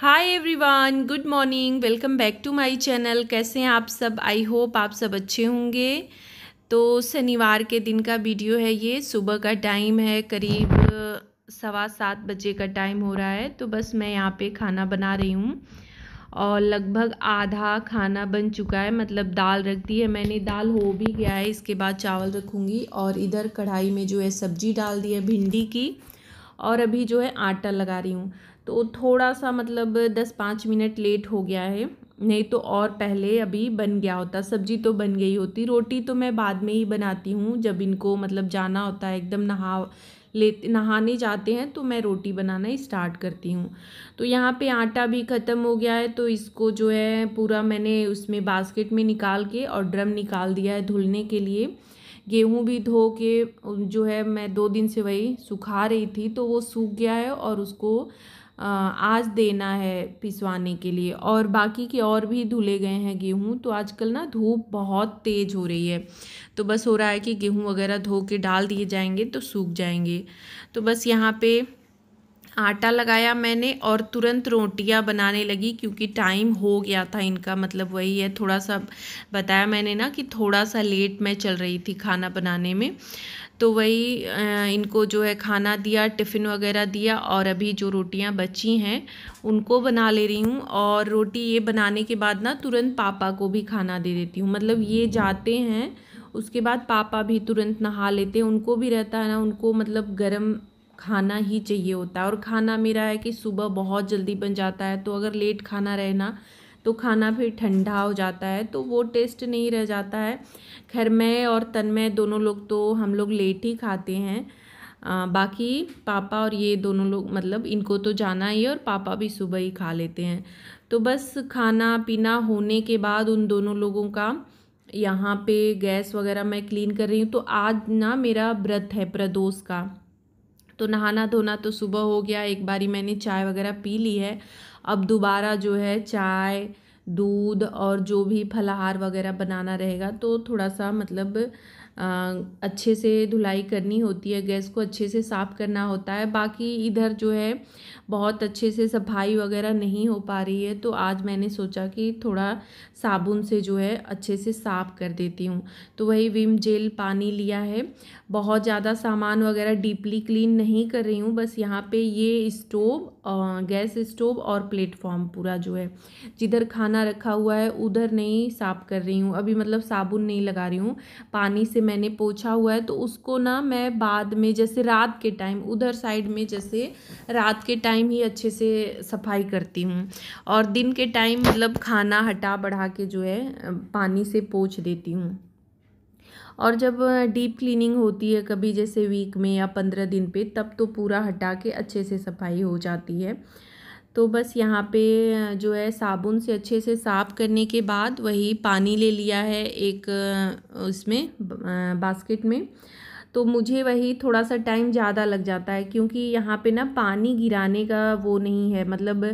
hi everyone good morning welcome back to my channel कैसे हैं आप सब आई होप आप सब अच्छे होंगे तो शनिवार के दिन का वीडियो है ये सुबह का टाइम है करीब सवा सात बजे का टाइम हो रहा है तो बस मैं यहाँ पे खाना बना रही हूँ और लगभग आधा खाना बन चुका है मतलब दाल रख दी है मैंने दाल हो भी गया है इसके बाद चावल रखूँगी और इधर कढ़ाई में जो है सब्जी डाल दी है भिंडी की और अभी जो है आटा लगा रही हूँ तो थोड़ा सा मतलब दस पाँच मिनट लेट हो गया है नहीं तो और पहले अभी बन गया होता सब्जी तो बन गई होती रोटी तो मैं बाद में ही बनाती हूँ जब इनको मतलब जाना होता है एकदम नहा लेते नहाने जाते हैं तो मैं रोटी बनाना स्टार्ट करती हूँ तो यहाँ पे आटा भी ख़त्म हो गया है तो इसको जो है पूरा मैंने उसमें बास्केट में निकाल के और ड्रम निकाल दिया है धुलने के लिए गेहूँ भी धो के जो है मैं दो दिन से वही सुखा रही थी तो वो सूख गया है और उसको आज देना है पिसवाने के लिए और बाकी के और भी धुले गए हैं गेहूँ तो आजकल ना धूप बहुत तेज़ हो रही है तो बस हो रहा है कि गेहूँ वगैरह धो के डाल दिए जाएंगे तो सूख जाएंगे तो बस यहाँ पे आटा लगाया मैंने और तुरंत रोटियां बनाने लगी क्योंकि टाइम हो गया था इनका मतलब वही है थोड़ा सा बताया मैंने ना कि थोड़ा सा लेट मैं चल रही थी खाना बनाने में तो वही इनको जो है खाना दिया टिफ़िन वगैरह दिया और अभी जो रोटियां बची हैं उनको बना ले रही हूँ और रोटी ये बनाने के बाद ना तुरंत पापा को भी खाना दे देती हूँ मतलब ये जाते हैं उसके बाद पापा भी तुरंत नहा लेते हैं उनको भी रहता है ना उनको मतलब गर्म खाना ही चाहिए होता है और खाना मेरा है कि सुबह बहुत जल्दी बन जाता है तो अगर लेट खाना रहना तो खाना फिर ठंडा हो जाता है तो वो टेस्ट नहीं रह जाता है खैर मैं और तन्मय दोनों लोग तो हम लोग लेट ही खाते हैं आ, बाकी पापा और ये दोनों लोग मतलब इनको तो जाना ही है और पापा भी सुबह ही खा लेते हैं तो बस खाना पीना होने के बाद उन दोनों लोगों का यहाँ पे गैस वगैरह मैं क्लीन कर रही हूँ तो आज ना मेरा व्रत है प्रदोष का तो नहाना धोना तो सुबह हो गया एक बारी मैंने चाय वगैरह पी ली है अब दोबारा जो है चाय दूध और जो भी फलाहार वगैरह बनाना रहेगा तो थोड़ा सा मतलब अच्छे से धुलाई करनी होती है गैस को अच्छे से साफ़ करना होता है बाकी इधर जो है बहुत अच्छे से सफाई वगैरह नहीं हो पा रही है तो आज मैंने सोचा कि थोड़ा साबुन से जो है अच्छे से साफ़ कर देती हूँ तो वही विम जेल पानी लिया है बहुत ज़्यादा सामान वगैरह डीपली क्लीन नहीं कर रही हूँ बस यहाँ पे ये स्टोव गैस स्टोव और प्लेटफॉर्म पूरा जो है जिधर खाना रखा हुआ है उधर नहीं साफ़ कर रही हूँ अभी मतलब साबुन नहीं लगा रही हूँ पानी से मैंने पोछा हुआ है तो उसको ना मैं बाद में जैसे रात के टाइम उधर साइड में जैसे रात के टाइम ही अच्छे से सफाई करती हूँ और दिन के टाइम मतलब खाना हटा बढ़ा के जो है पानी से पोछ देती हूँ और जब डीप क्लीनिंग होती है कभी जैसे वीक में या पंद्रह दिन पे तब तो पूरा हटा के अच्छे से सफाई हो जाती है तो बस यहाँ पे जो है साबुन से अच्छे से साफ़ करने के बाद वही पानी ले लिया है एक उसमें बास्केट में तो मुझे वही थोड़ा सा टाइम ज़्यादा लग जाता है क्योंकि यहाँ पे ना पानी गिराने का वो नहीं है मतलब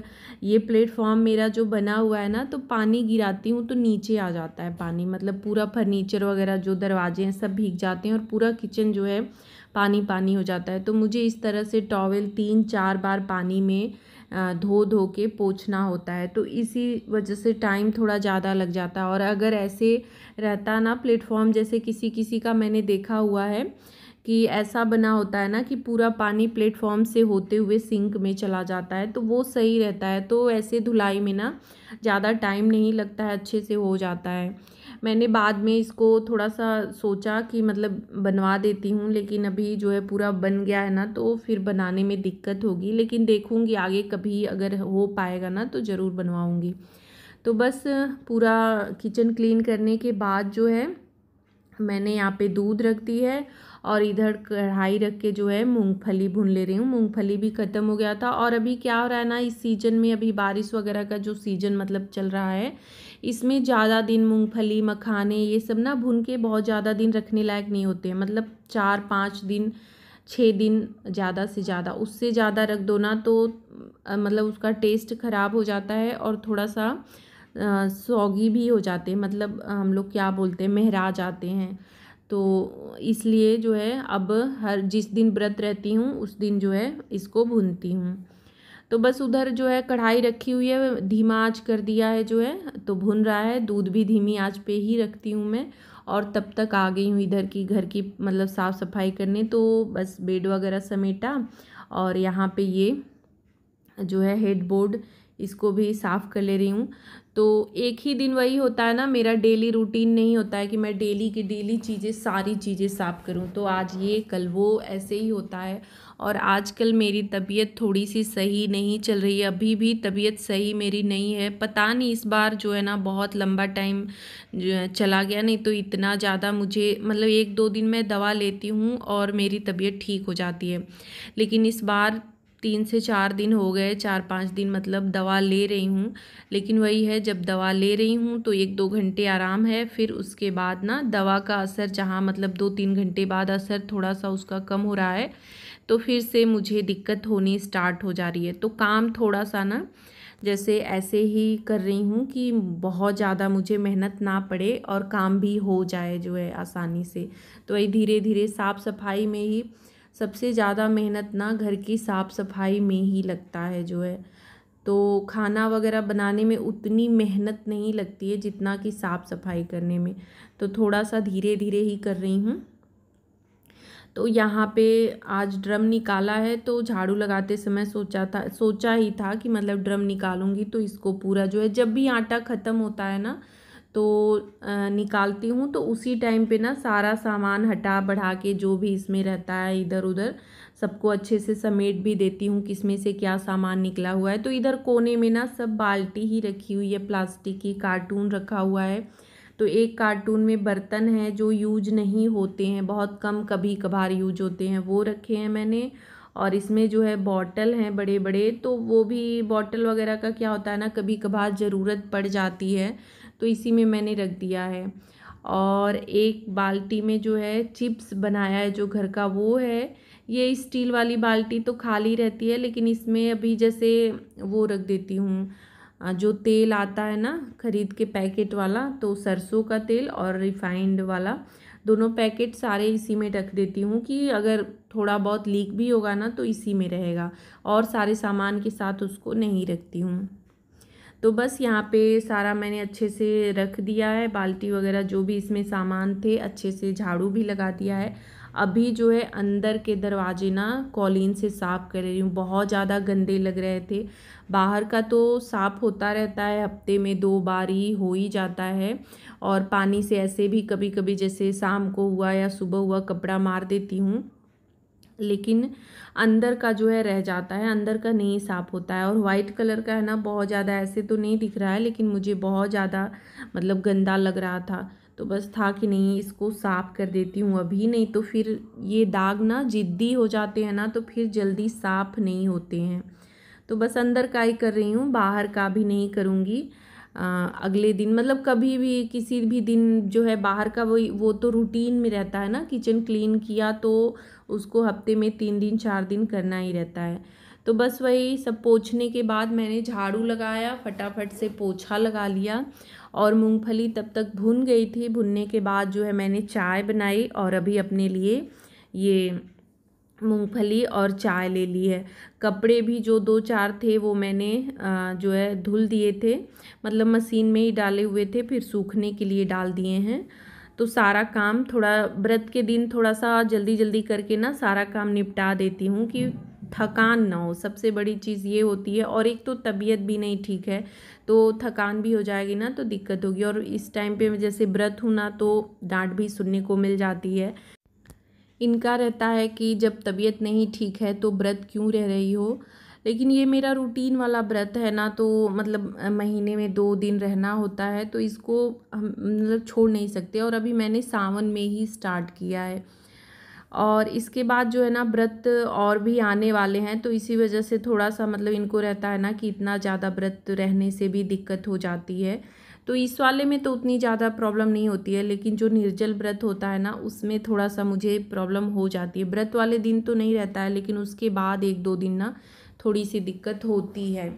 ये प्लेटफॉर्म मेरा जो बना हुआ है ना तो पानी गिराती हूँ तो नीचे आ जाता है पानी मतलब पूरा फर्नीचर वगैरह जो दरवाजे हैं सब भीग जाते हैं और पूरा किचन जो है पानी पानी हो जाता है तो मुझे इस तरह से टॉवेल तीन चार बार पानी में धो धो के पोछना होता है तो इसी वजह से टाइम थोड़ा ज़्यादा लग जाता है और अगर ऐसे रहता ना प्लेटफॉर्म जैसे किसी किसी का मैंने देखा हुआ है कि ऐसा बना होता है ना कि पूरा पानी प्लेटफॉर्म से होते हुए सिंक में चला जाता है तो वो सही रहता है तो ऐसे धुलाई में ना ज़्यादा टाइम नहीं लगता है अच्छे से हो जाता है मैंने बाद में इसको थोड़ा सा सोचा कि मतलब बनवा देती हूँ लेकिन अभी जो है पूरा बन गया है ना तो फिर बनाने में दिक्कत होगी लेकिन देखूँगी आगे कभी अगर हो पाएगा ना तो ज़रूर बनवाऊँगी तो बस पूरा किचन क्लीन करने के बाद जो है मैंने यहाँ पे दूध रख दी है और इधर कढ़ाई रख के जो है मूंगफली भून ले रही हूँ मूंगफली भी ख़त्म हो गया था और अभी क्या हो रहा है ना इस सीज़न में अभी बारिश वगैरह का जो सीज़न मतलब चल रहा है इसमें ज़्यादा दिन मूंगफली मखाने ये सब ना भून के बहुत ज़्यादा दिन रखने लायक नहीं होते हैं मतलब चार पाँच दिन छः दिन ज़्यादा से ज़्यादा उससे ज़्यादा रख दो ना तो मतलब उसका टेस्ट ख़राब हो जाता है और थोड़ा सा सौगी भी हो जाते हैं मतलब हम लोग क्या बोलते हैं महरा जाते हैं तो इसलिए जो है अब हर जिस दिन व्रत रहती हूँ उस दिन जो है इसको भूनती हूँ तो बस उधर जो है कढ़ाई रखी हुई है धीमा आँच कर दिया है जो है तो भुन रहा है दूध भी धीमी आँच पे ही रखती हूँ मैं और तब तक आ गई हूँ इधर की घर की मतलब साफ़ सफाई करने तो बस बेड वगैरह समेटा और यहाँ पे ये जो है हेडबोर्ड इसको भी साफ़ कर ले रही हूँ तो एक ही दिन वही होता है ना मेरा डेली रूटीन नहीं होता है कि मैं डेली की डेली चीज़ें सारी चीज़ें साफ़ करूं तो आज ये कल वो ऐसे ही होता है और आजकल मेरी तबीयत थोड़ी सी सही नहीं चल रही है अभी भी तबीयत सही मेरी नहीं है पता नहीं इस बार जो है ना बहुत लंबा टाइम चला गया नहीं तो इतना ज़्यादा मुझे मतलब एक दो दिन मैं दवा लेती हूँ और मेरी तबीयत ठीक हो जाती है लेकिन इस बार तीन से चार दिन हो गए चार पाँच दिन मतलब दवा ले रही हूँ लेकिन वही है जब दवा ले रही हूँ तो एक दो घंटे आराम है फिर उसके बाद ना दवा का असर जहाँ मतलब दो तीन घंटे बाद असर थोड़ा सा उसका कम हो रहा है तो फिर से मुझे दिक्कत होनी स्टार्ट हो जा रही है तो काम थोड़ा सा ना जैसे ऐसे ही कर रही हूँ कि बहुत ज़्यादा मुझे मेहनत ना पड़े और काम भी हो जाए जो है आसानी से तो वही धीरे धीरे साफ़ सफाई में ही सबसे ज़्यादा मेहनत ना घर की साफ़ सफ़ाई में ही लगता है जो है तो खाना वगैरह बनाने में उतनी मेहनत नहीं लगती है जितना कि साफ़ सफ़ाई करने में तो थोड़ा सा धीरे धीरे ही कर रही हूँ तो यहाँ पे आज ड्रम निकाला है तो झाड़ू लगाते समय सोचा था सोचा ही था कि मतलब ड्रम निकालूंगी तो इसको पूरा जो है जब भी आटा ख़त्म होता है ना तो निकालती हूँ तो उसी टाइम पे ना सारा सामान हटा बढ़ा के जो भी इसमें रहता है इधर उधर सबको अच्छे से समेट भी देती हूँ किस में से क्या सामान निकला हुआ है तो इधर कोने में ना सब बाल्टी ही रखी हुई है प्लास्टिक की कार्टून रखा हुआ है तो एक कार्टून में बर्तन है जो यूज नहीं होते हैं बहुत कम कभी कभार यूज होते हैं वो रखे हैं मैंने और इसमें जो है बॉटल हैं बड़े बड़े तो वो भी बॉटल वगैरह का क्या होता है ना कभी कभार ज़रूरत पड़ जाती है तो इसी में मैंने रख दिया है और एक बाल्टी में जो है चिप्स बनाया है जो घर का वो है ये स्टील वाली बाल्टी तो खाली रहती है लेकिन इसमें अभी जैसे वो रख देती हूँ जो तेल आता है ना ख़रीद के पैकेट वाला तो सरसों का तेल और रिफाइंड वाला दोनों पैकेट सारे इसी में रख देती हूँ कि अगर थोड़ा बहुत लीक भी होगा ना तो इसी में रहेगा और सारे सामान के साथ उसको नहीं रखती हूँ तो बस यहाँ पे सारा मैंने अच्छे से रख दिया है बाल्टी वगैरह जो भी इसमें सामान थे अच्छे से झाड़ू भी लगा दिया है अभी जो है अंदर के दरवाजे ना कॉलिन से साफ़ कर रही हूँ बहुत ज़्यादा गंदे लग रहे थे बाहर का तो साफ़ होता रहता है हफ्ते में दो बार ही हो ही जाता है और पानी से ऐसे भी कभी कभी जैसे शाम को हुआ या सुबह हुआ कपड़ा मार देती हूँ लेकिन अंदर का जो है रह जाता है अंदर का नहीं साफ होता है और वाइट कलर का है ना बहुत ज़्यादा ऐसे तो नहीं दिख रहा है लेकिन मुझे बहुत ज़्यादा मतलब गंदा लग रहा था तो बस था कि नहीं इसको साफ़ कर देती हूँ अभी नहीं तो फिर ये दाग ना ज़िद्दी हो जाते हैं ना तो फिर जल्दी साफ़ नहीं होते हैं तो बस अंदर का ही कर रही हूँ बाहर का भी नहीं करूँगी अगले दिन मतलब कभी भी किसी भी दिन जो है बाहर का वो वो तो रूटीन में रहता है ना किचन क्लीन किया तो उसको हफ्ते में तीन दिन चार दिन करना ही रहता है तो बस वही सब पोछने के बाद मैंने झाड़ू लगाया फटाफट से पोछा लगा लिया और मूंगफली तब तक भुन गई थी भुनने के बाद जो है मैंने चाय बनाई और अभी अपने लिए ये मूंगफली और चाय ले ली है कपड़े भी जो दो चार थे वो मैंने जो है धुल दिए थे मतलब मशीन में ही डाले हुए थे फिर सूखने के लिए डाल दिए हैं तो सारा काम थोड़ा व्रत के दिन थोड़ा सा जल्दी जल्दी करके ना सारा काम निपटा देती हूँ कि थकान ना हो सबसे बड़ी चीज़ ये होती है और एक तो तबीयत भी नहीं ठीक है तो थकान भी हो जाएगी ना तो दिक्कत होगी और इस टाइम पे जैसे व्रत हूँ ना तो डांट भी सुनने को मिल जाती है इनका रहता है कि जब तबीयत नहीं ठीक है तो व्रत क्यों रह रही हो लेकिन ये मेरा रूटीन वाला व्रत है ना तो मतलब महीने में दो दिन रहना होता है तो इसको हम मतलब छोड़ नहीं सकते और अभी मैंने सावन में ही स्टार्ट किया है और इसके बाद जो है ना व्रत और भी आने वाले हैं तो इसी वजह से थोड़ा सा मतलब इनको रहता है ना कि इतना ज़्यादा व्रत रहने से भी दिक्कत हो जाती है तो इस वाले में तो उतनी ज़्यादा प्रॉब्लम नहीं होती है लेकिन जो निर्जल व्रत होता है ना उसमें थोड़ा सा मुझे प्रॉब्लम हो जाती है व्रत वाले दिन तो नहीं रहता है लेकिन उसके बाद एक दो दिन ना थोड़ी सी दिक्कत होती है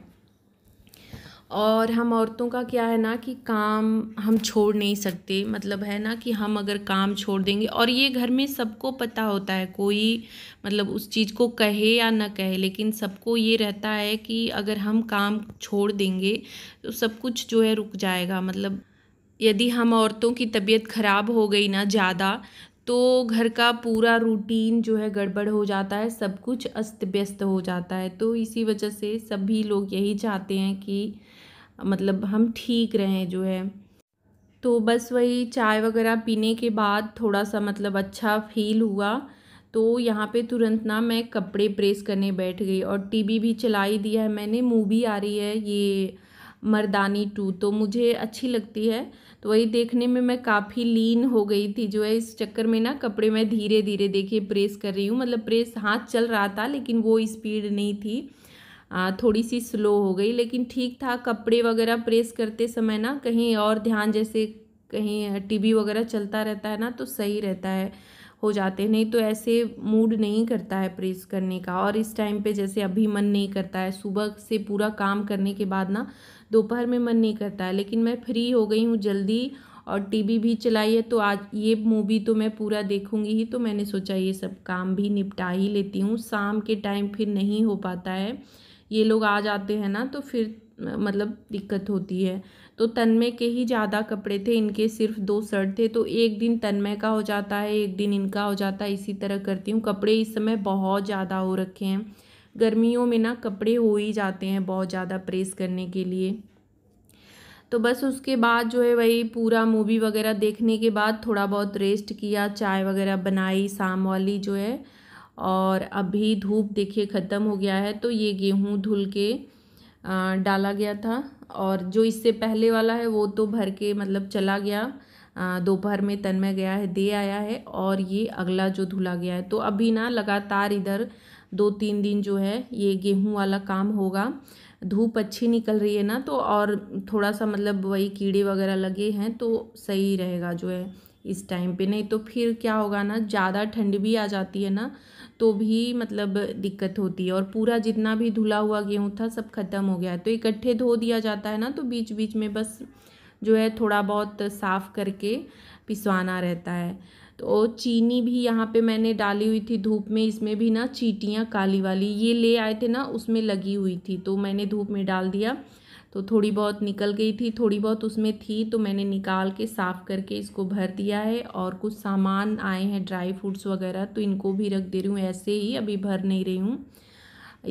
और हम औरतों का क्या है ना कि काम हम छोड़ नहीं सकते मतलब है ना कि हम अगर काम छोड़ देंगे और ये घर में सबको पता होता है कोई मतलब उस चीज़ को कहे या ना कहे लेकिन सबको ये रहता है कि अगर हम काम छोड़ देंगे तो सब कुछ जो है रुक जाएगा मतलब यदि हम औरतों की तबीयत ख़राब हो गई ना ज़्यादा तो घर का पूरा रूटीन जो है गड़बड़ हो जाता है सब कुछ अस्त व्यस्त हो जाता है तो इसी वजह से सभी लोग यही चाहते हैं कि मतलब हम ठीक रहें जो है तो बस वही चाय वगैरह पीने के बाद थोड़ा सा मतलब अच्छा फील हुआ तो यहाँ पे तुरंत ना मैं कपड़े प्रेस करने बैठ गई और टीवी भी चलाई दिया है मैंने मूवी आ रही है ये मर्दानी टू तो मुझे अच्छी लगती है तो वही देखने में मैं काफ़ी लीन हो गई थी जो है इस चक्कर में ना कपड़े मैं धीरे धीरे देखिए प्रेस कर रही हूँ मतलब प्रेस हाथ चल रहा था लेकिन वो स्पीड नहीं थी आ, थोड़ी सी स्लो हो गई लेकिन ठीक था कपड़े वगैरह प्रेस करते समय ना कहीं और ध्यान जैसे कहीं टीवी वगैरह चलता रहता है ना तो सही रहता है हो जाते नहीं तो ऐसे मूड नहीं करता है प्रेस करने का और इस टाइम पे जैसे अभी मन नहीं करता है सुबह से पूरा काम करने के बाद ना दोपहर में मन नहीं करता है लेकिन मैं फ्री हो गई हूँ जल्दी और टीवी भी चलाई है तो आज ये मूवी तो मैं पूरा देखूंगी ही तो मैंने सोचा ये सब काम भी निपटा ही लेती हूँ शाम के टाइम फिर नहीं हो पाता है ये लोग आ जाते हैं ना तो फिर मतलब दिक्कत होती है तो तन्मय के ही ज़्यादा कपड़े थे इनके सिर्फ दो शर्ट थे तो एक दिन तन्मय का हो जाता है एक दिन इनका हो जाता है इसी तरह करती हूँ कपड़े इस समय बहुत ज़्यादा हो रखे हैं गर्मियों में ना कपड़े हो ही जाते हैं बहुत ज़्यादा प्रेस करने के लिए तो बस उसके बाद जो है वही पूरा मूवी वगैरह देखने के बाद थोड़ा बहुत रेस्ट किया चाय वगैरह बनाई शाम वाली जो है और अभी धूप देखिए ख़त्म हो गया है तो ये गेहूँ धुल के डाला गया था और जो इससे पहले वाला है वो तो भर के मतलब चला गया दोपहर में तन में गया है दे आया है और ये अगला जो धुला गया है तो अभी ना लगातार इधर दो तीन दिन जो है ये गेहूँ वाला काम होगा धूप अच्छी निकल रही है ना तो और थोड़ा सा मतलब वही कीड़े वगैरह लगे हैं तो सही रहेगा जो है इस टाइम पे नहीं तो फिर क्या होगा ना ज़्यादा ठंड भी आ जाती है ना तो भी मतलब दिक्कत होती है और पूरा जितना भी धुला हुआ गेहूँ था सब ख़त्म हो गया है तो इकट्ठे धो दिया जाता है ना तो बीच बीच में बस जो है थोड़ा बहुत साफ़ करके पिसवाना रहता है तो चीनी भी यहाँ पे मैंने डाली हुई थी धूप में इसमें भी ना चीटियाँ काली वाली ये ले आए थे ना उसमें लगी हुई थी तो मैंने धूप में डाल दिया तो थोड़ी बहुत निकल गई थी थोड़ी बहुत उसमें थी तो मैंने निकाल के साफ़ करके इसको भर दिया है और कुछ सामान आए हैं ड्राई फ्रूट्स वगैरह तो इनको भी रख दे रही हूँ ऐसे ही अभी भर नहीं रही हूँ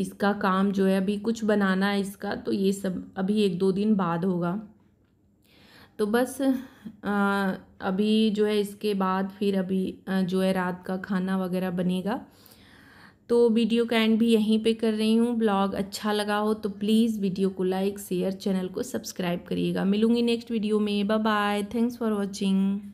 इसका काम जो है अभी कुछ बनाना है इसका तो ये सब अभी एक दो दिन बाद होगा तो बस आ, अभी जो है इसके बाद फिर अभी जो है रात का खाना वगैरह बनेगा तो वीडियो का एंड भी यहीं पे कर रही हूँ ब्लॉग अच्छा लगा हो तो प्लीज़ वीडियो को लाइक शेयर चैनल को सब्सक्राइब करिएगा मिलूँगी नेक्स्ट वीडियो में bye bye thanks for watching